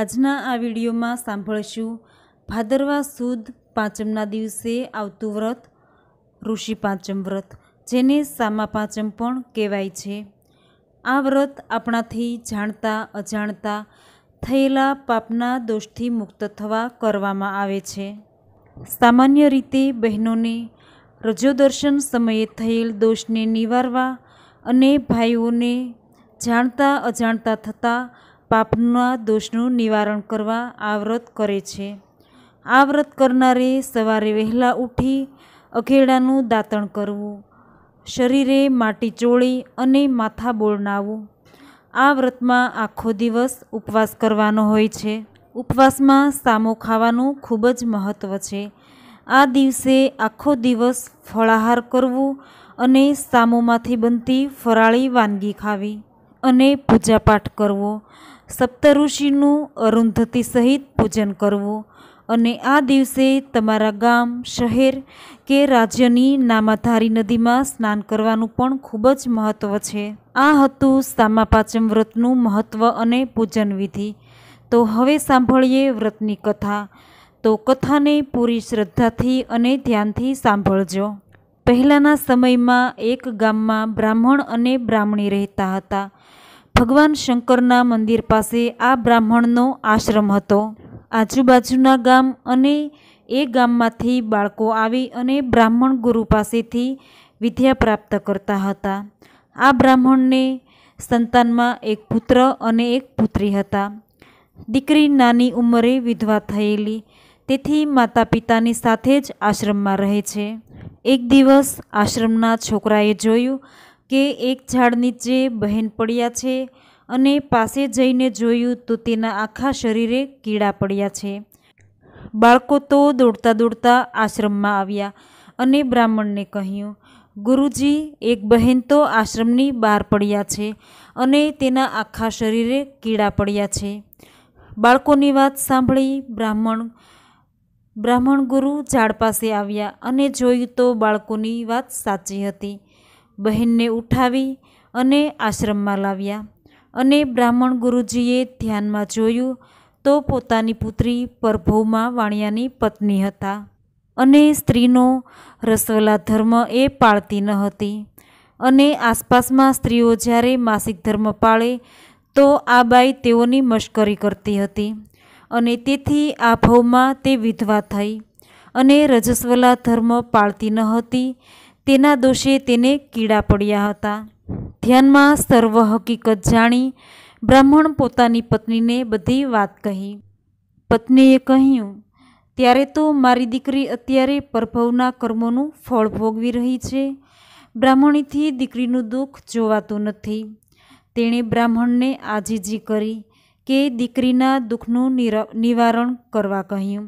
આજના આ વિડીયોમાં સાંભળશું ભાદરવા સુદ પાંચમના દિવસે આવતું વ્રત ઋષિ પાંચમ વ્રત જેને સામા પાંચમ પણ કહેવાય છે આ વ્રત આપણાથી જાણતા અજાણતા થયેલા પાપના દોષથી મુક્ત થવા કરવામાં આવે છે સામાન્ય રીતે બહેનોને રજોદર્શન સમયે થયેલ દોષને નિવારવા અને ભાઈઓને જાણતા અજાણતા થતાં પાપના દોષનું નિવારણ કરવા આ વ્રત કરે છે આ વ્રત કરનારે સવારે વહેલા ઉઠી અખેડાનું દાંતણ કરવું શરીરે માટી ચોળી અને માથા બોળનાવું આ વ્રતમાં આખો દિવસ ઉપવાસ કરવાનો હોય છે ઉપવાસમાં સામો ખાવાનું ખૂબ જ મહત્ત્વ છે આ દિવસે આખો દિવસ ફળાહાર કરવું અને સામોમાંથી બનતી ફરાળી વાનગી ખાવી અને પૂજાપાઠ કરવો સપ્તઋષિનું અરુંધતી સહિત પૂજન કરવું અને આ દિવસે તમારા ગામ શહેર કે રાજ્યની નામાધારી નદીમાં સ્નાન કરવાનું પણ ખૂબ જ મહત્ત્વ છે આ હતું સામા પાંચમ વ્રતનું મહત્ત્વ અને પૂજન વિધિ તો હવે સાંભળીએ વ્રતની કથા તો કથાને પૂરી શ્રદ્ધાથી અને ધ્યાનથી સાંભળજો પહેલાંના સમયમાં એક ગામમાં બ્રાહ્મણ અને બ્રાહ્મણી રહેતા હતા ભગવાન શંકરના મંદિર પાસે આ બ્રાહ્મણનો આશ્રમ હતો આજુબાજુના ગામ અને એ ગામમાંથી બાળકો આવી અને બ્રાહ્મણ ગુરુ પાસેથી વિદ્યા પ્રાપ્ત કરતા હતા આ બ્રાહ્મણને સંતાનમાં એક પુત્ર અને એક પુત્રી હતા દીકરી નાની ઉંમરે વિધવા થયેલી તેથી માતા પિતાની સાથે જ આશ્રમમાં રહે છે એક દિવસ આશ્રમના છોકરાએ જોયું કે એક ઝાડ નીચે બહેન પડ્યા છે અને પાસે જઈને જોયું તો તેના આખા શરીરે કીડા પડ્યા છે બાળકો તો દોડતા દોડતા આશ્રમમાં આવ્યા અને બ્રાહ્મણને કહ્યું ગુરુજી એક બહેન તો આશ્રમની બહાર પડ્યા છે અને તેના આખા શરીરે કીડા પડ્યા છે બાળકોની વાત સાંભળી બ્રાહ્મણ બ્રાહ્મણ ગુરુ ઝાડ પાસે આવ્યા અને જોયું તો બાળકોની વાત સાચી હતી બહેનને ઉઠાવી અને આશ્રમમાં લાવ્યા અને બ્રાહ્મણ ગુરુજીએ ધ્યાનમાં જોયું તો પોતાની પુત્રી પરભુમા વાણિયાની પત્ની હતા અને સ્ત્રીનો રસવલા ધર્મ એ પાળતી ન હતી અને આસપાસમાં સ્ત્રીઓ જ્યારે માસિક ધર્મ પાળે તો આ બાઈ તેઓની મશ્કરી કરતી હતી અને તેથી આ ભવમાં તે વિધવા થઈ અને રજસ્વલા ધર્મ પાળતી ન હતી તેના દોષે તેને કીડા પડ્યા હતા ધ્યાનમાં સર્વ હકીકત જાણી બ્રાહ્મણ પોતાની પત્નીને બધી વાત કહી પત્નીએ કહ્યું ત્યારે તો મારી દીકરી અત્યારે પરભવના કર્મોનું ફળ ભોગવી રહી છે બ્રાહ્મણીથી દીકરીનું દુઃખ જોવાતું નથી તેણે બ્રાહ્મણને આજીજી કરી કે દીકરીના દુઃખનું નિવારણ કરવા કહ્યું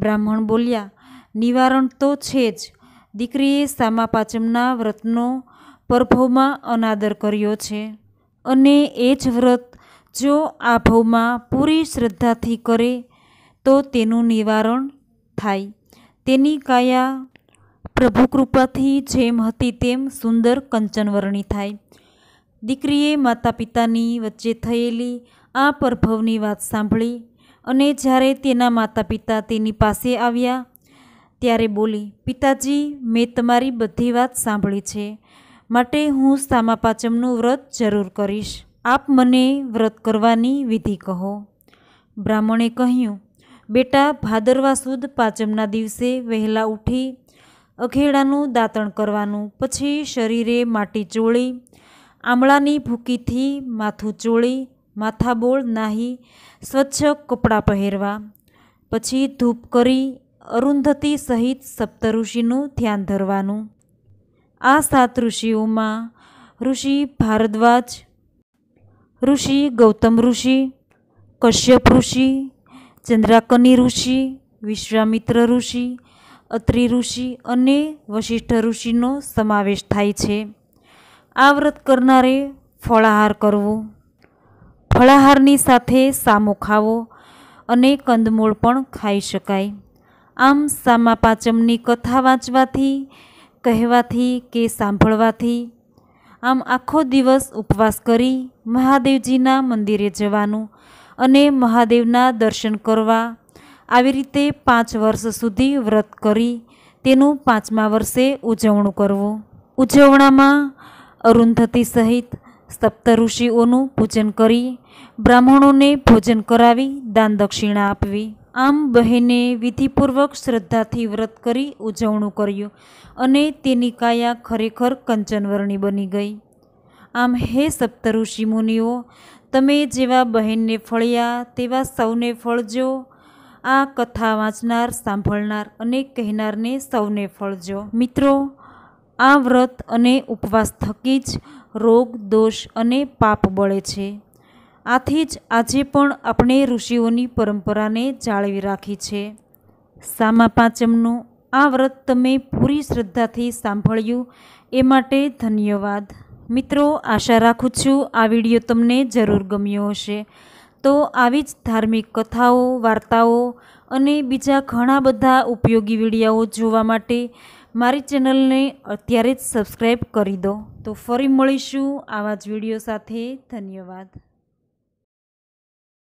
બ્રાહ્મણ બોલ્યા નિવારણ તો છે જ દીકરીએ સામા પાચમના વ્રતનો પરભવમાં અનાદર કર્યો છે અને એ જ વ્રત જો આ ભવમાં પૂરી શ્રદ્ધાથી કરે તો તેનું નિવારણ થાય તેની કાયા પ્રભુ કૃપાથી જેમ હતી તેમ સુંદર કંચનવર્ણી થાય દીકરીએ માતા પિતાની વચ્ચે થયેલી આ પરભવની વાત સાંભળી અને જ્યારે તેના માતા પિતા તેની પાસે આવ્યા ત્યારે બોલી પિતાજી મેં તમારી બધી વાત સાંભળી છે માટે હું સામા પાચમનું વ્રત જરૂર કરીશ આપ મને વ્રત કરવાની વિધિ કહો બ્રાહ્મણે કહ્યું બેટા ભાદરવા સુદ પાચમના દિવસે વહેલા ઉઠી અઘેડાનું દાંતણ કરવાનું પછી શરીરે માટી ચોળી આમળાની ભૂકીથી માથું ચોળી માથાબોળ નાહી સ્વચ્છ કપડાં પહેરવા પછી ધૂપ કરી અરુંધતી સહિત સપ્તઋષિનું ધ્યાન ધરવાનું આ સાત ઋષિઓમાં ઋષિ ભારદ્વાજ ઋષિ ગૌતમ ઋષિ કશ્યપ ઋષિ ચંદ્રાકની ઋષિ વિશ્વામિત્ર ઋષિ અત્રિ ઋષિ અને વશિષ્ઠ ઋષિનો સમાવેશ થાય છે આ વ્રત કરનારે ફળાહાર કરવો ફળાહારની સાથે સામો ખાવો અને કંદમૂળ પણ ખાઈ શકાય આમ સામા પાંચમની કથા વાંચવાથી કહેવાથી કે સાંભળવાથી આમ આખો દિવસ ઉપવાસ કરી મહાદેવજીના મંદિરે જવાનું અને મહાદેવના દર્શન કરવા આવી રીતે પાંચ વર્ષ સુધી વ્રત કરી તેનું પાંચમા વર્ષે ઉજવણું કરવું ઉજવણામાં અરુંધતી સહિત સપ્તઋષિઓનું પૂજન કરી બ્રાહ્મણોને ભોજન કરાવી દાન દક્ષિણા આપવી આમ બહેને વિધિપૂર્વક શ્રદ્ધાથી વ્રત કરી ઉજવણું કર્યું અને તેની કાયા ખરેખર કંચનવર્ણી બની ગઈ આમ હે સપ્તઋષિ મુનિઓ તમે જેવા બહેનને ફળ્યા તેવા સૌને ફળજો આ કથા વાંચનાર સાંભળનાર અને કહેનારને સૌને ફળજો મિત્રો આ વ્રત અને ઉપવાસ થકી જ રોગ દોષ અને પાપ બળે છે આથી જ આજે પણ આપણે ઋષિઓની પરંપરાને જાળવી રાખી છે સામા પાંચમનું આ વ્રત તમે પૂરી શ્રદ્ધાથી સાંભળ્યું એ માટે ધન્યવાદ મિત્રો આશા રાખું છું આ વિડીયો તમને જરૂર ગમ્યો હશે તો આવી જ ધાર્મિક કથાઓ વાર્તાઓ અને બીજા ઘણા બધા ઉપયોગી વિડીયાઓ જોવા માટે મારી ચેનલને અત્યારે જ સબસ્ક્રાઈબ કરી દો તો ફરી મળીશું આવા જ વિડીયો સાથે ધન્યવાદ